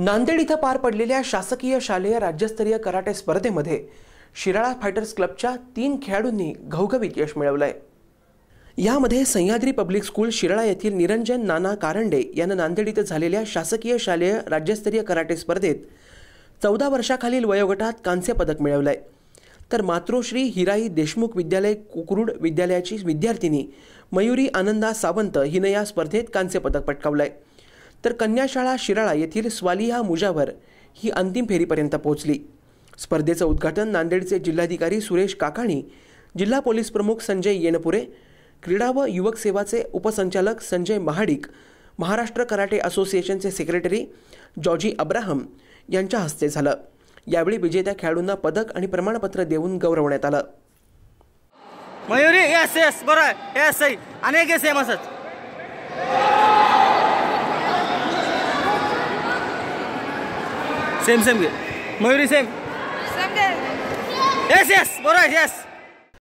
नांदेड इथं पार पडलेल्या शासकीय शालेय राज्यस्तरीय कराटे स्पर्धेमध्ये शिराळा फायटर्स क्लबच्या तीन खेळाडूंनी घवघवीत यश मिळवलंय यामध्ये सह्याद्री पब्लिक स्कूल शिराळा येथील निरंजन नाना कारंडे यानं नांदेड इथं झालेल्या शासकीय शालेय राज्यस्तरीय कराटे स्पर्धेत चौदा वर्षाखालील वयोगटात कांस्य पदक मिळवलंय तर मातृश्री हिराई देशमुख विद्यालय कुकरुड विद्यालयाची विद्यार्थिनी मयुरी आनंदा सावंत हिनं या स्पर्धेत कांस्य पदक पटकावलंय तर कन्याशाळा शिराळा येथील स्वालिहा मुजावर ही अंतिम फेरीपर्यंत पोहोचली स्पर्धेचं उद्घाटन नांदेडचे जिल्हाधिकारी सुरेश काकाणी जिल्हा पोलीस प्रमुख संजय येनपुरे क्रीडा व युवक सेवाचे उपसंचालक संजय महाडिक महाराष्ट्र कराटे असोसिएशनचे सेक्रेटरी जॉर्जी अब्राहम यांच्या हस्ते झालं यावेळी विजेत्या खेळाडूंना पदक आणि प्रमाणपत्र देऊन गौरवण्यात आलं मयुरी येस येस बरोबर सेम सेम के मयूरी सेम सेम के यस यस बरोबर यस